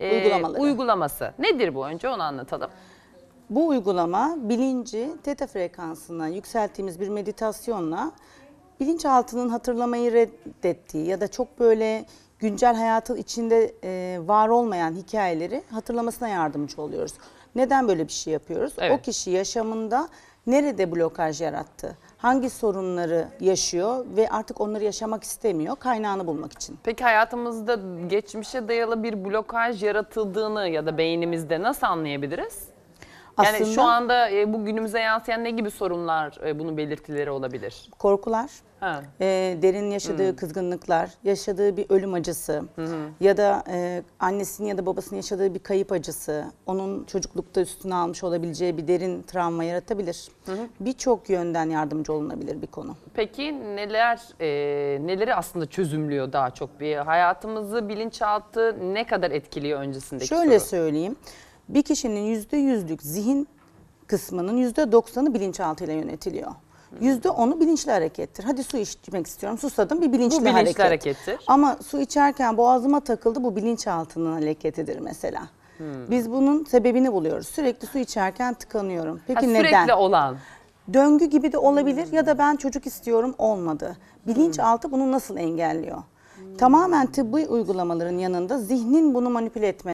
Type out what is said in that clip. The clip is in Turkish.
Ee, Uygulamaları. uygulaması. Nedir bu önce onu anlatalım. Bu uygulama bilinci teta frekansına yükselttiğimiz bir meditasyonla bilinçaltının hatırlamayı reddettiği ya da çok böyle güncel hayatın içinde e, var olmayan hikayeleri hatırlamasına yardımcı oluyoruz. Neden böyle bir şey yapıyoruz? Evet. O kişi yaşamında nerede blokaj yarattı? Hangi sorunları yaşıyor ve artık onları yaşamak istemiyor kaynağını bulmak için. Peki hayatımızda geçmişe dayalı bir blokaj yaratıldığını ya da beynimizde nasıl anlayabiliriz? Aslında, yani şu anda e, bu günümüze yansıyan ne gibi sorunlar e, bunun belirtileri olabilir? Korkular, E, derin yaşadığı hmm. kızgınlıklar, yaşadığı bir ölüm acısı hmm. ya da e, annesinin ya da babasının yaşadığı bir kayıp acısı, onun çocuklukta üstüne almış olabileceği bir derin travma yaratabilir. Hmm. Birçok yönden yardımcı olunabilir bir konu. Peki neler e, neleri aslında çözümlüyor daha çok bir hayatımızı bilinçaltı ne kadar etkiliyor öncesindeki Şöyle soru? Şöyle söyleyeyim bir kişinin yüzde yüzlük zihin kısmının yüzde doksanı ile yönetiliyor. Yüzde onu bilinçli harekettir. Hadi su içmek istiyorum. Susadım bir bilinçli, bu bilinçli hareket. harekettir. Ama su içerken boğazıma takıldı bu bilinçaltının hareketidir mesela. Hmm. Biz bunun sebebini buluyoruz. Sürekli su içerken tıkanıyorum. Peki ha, sürekli neden? Sürekli olan. Döngü gibi de olabilir hmm. ya da ben çocuk istiyorum olmadı. Bilinçaltı hmm. bunu nasıl engelliyor? Hmm. Tamamen tıbbi uygulamaların yanında zihnin bunu manipüle etme